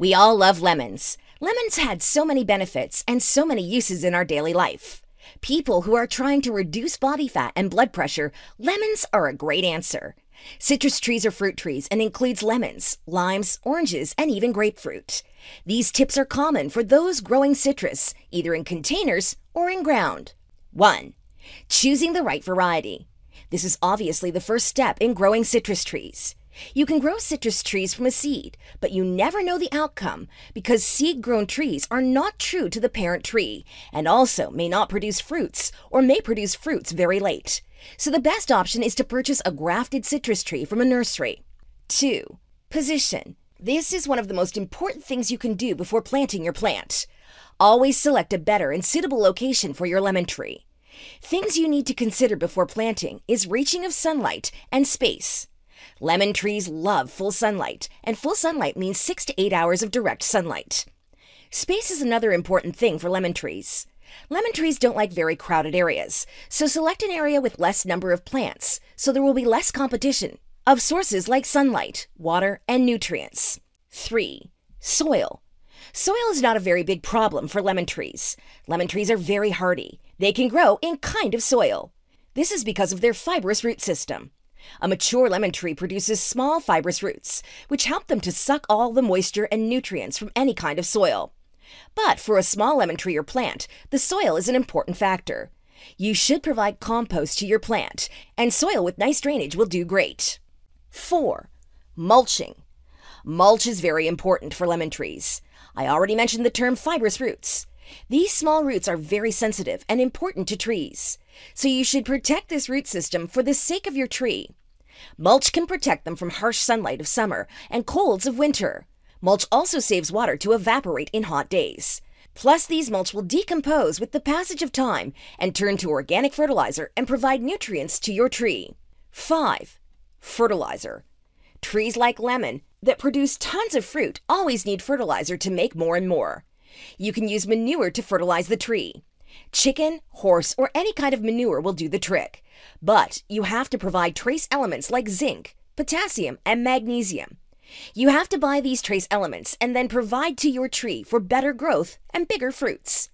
We all love lemons. Lemons had so many benefits and so many uses in our daily life. People who are trying to reduce body fat and blood pressure, lemons are a great answer. Citrus trees are fruit trees and includes lemons, limes, oranges, and even grapefruit. These tips are common for those growing citrus, either in containers or in ground. 1. Choosing the right variety. This is obviously the first step in growing citrus trees. You can grow citrus trees from a seed, but you never know the outcome because seed grown trees are not true to the parent tree and also may not produce fruits or may produce fruits very late. So the best option is to purchase a grafted citrus tree from a nursery. 2. Position. This is one of the most important things you can do before planting your plant. Always select a better and suitable location for your lemon tree. Things you need to consider before planting is reaching of sunlight and space. Lemon trees love full sunlight, and full sunlight means 6 to 8 hours of direct sunlight. Space is another important thing for lemon trees. Lemon trees don't like very crowded areas, so select an area with less number of plants, so there will be less competition of sources like sunlight, water, and nutrients. 3. Soil. Soil is not a very big problem for lemon trees. Lemon trees are very hardy. They can grow in kind of soil. This is because of their fibrous root system. A mature lemon tree produces small fibrous roots, which help them to suck all the moisture and nutrients from any kind of soil. But for a small lemon tree or plant, the soil is an important factor. You should provide compost to your plant, and soil with nice drainage will do great. 4. Mulching. Mulch is very important for lemon trees. I already mentioned the term fibrous roots. These small roots are very sensitive and important to trees, so you should protect this root system for the sake of your tree. Mulch can protect them from harsh sunlight of summer and colds of winter. Mulch also saves water to evaporate in hot days. Plus, these mulch will decompose with the passage of time and turn to organic fertilizer and provide nutrients to your tree. 5. Fertilizer. Trees like lemon that produce tons of fruit always need fertilizer to make more and more. You can use manure to fertilize the tree. Chicken, horse, or any kind of manure will do the trick. But you have to provide trace elements like zinc, potassium, and magnesium. You have to buy these trace elements and then provide to your tree for better growth and bigger fruits.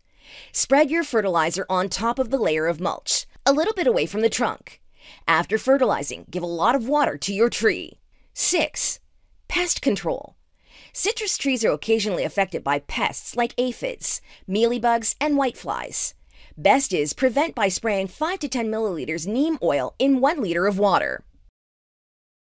Spread your fertilizer on top of the layer of mulch, a little bit away from the trunk. After fertilizing, give a lot of water to your tree. 6. Pest control. Citrus trees are occasionally affected by pests like aphids, mealybugs, and whiteflies. Best is prevent by spraying 5 to 10 milliliters neem oil in 1 liter of water.